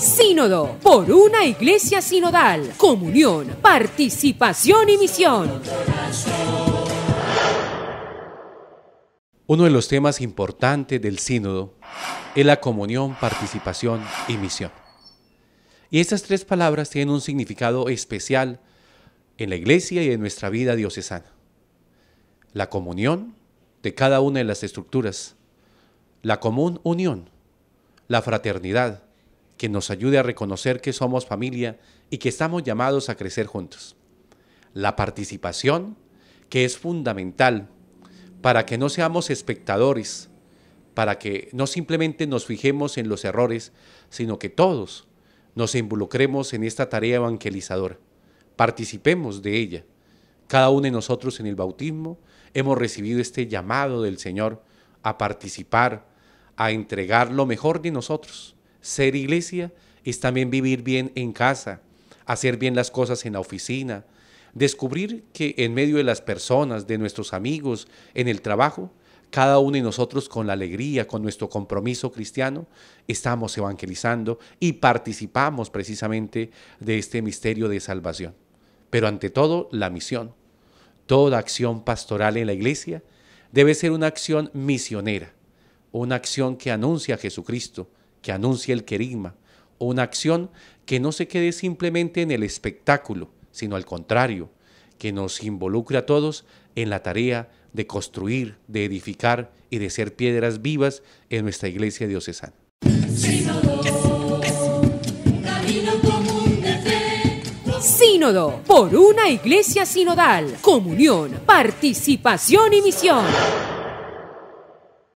Sínodo, por una iglesia sinodal, comunión, participación y misión. Uno de los temas importantes del sínodo es la comunión, participación y misión. Y estas tres palabras tienen un significado especial en la iglesia y en nuestra vida diocesana. La comunión de cada una de las estructuras, la común unión, la fraternidad, que nos ayude a reconocer que somos familia y que estamos llamados a crecer juntos. La participación, que es fundamental para que no seamos espectadores, para que no simplemente nos fijemos en los errores, sino que todos nos involucremos en esta tarea evangelizadora. Participemos de ella. Cada uno de nosotros en el bautismo hemos recibido este llamado del Señor a participar, a entregar lo mejor de nosotros ser iglesia es también vivir bien en casa, hacer bien las cosas en la oficina, descubrir que en medio de las personas, de nuestros amigos, en el trabajo, cada uno de nosotros con la alegría, con nuestro compromiso cristiano, estamos evangelizando y participamos precisamente de este misterio de salvación. Pero ante todo, la misión. Toda acción pastoral en la iglesia debe ser una acción misionera, una acción que anuncia a Jesucristo, que anuncie el querigma, o una acción que no se quede simplemente en el espectáculo, sino al contrario, que nos involucre a todos en la tarea de construir, de edificar y de ser piedras vivas en nuestra iglesia diocesana. Sínodo, por una iglesia sinodal, comunión, participación y misión.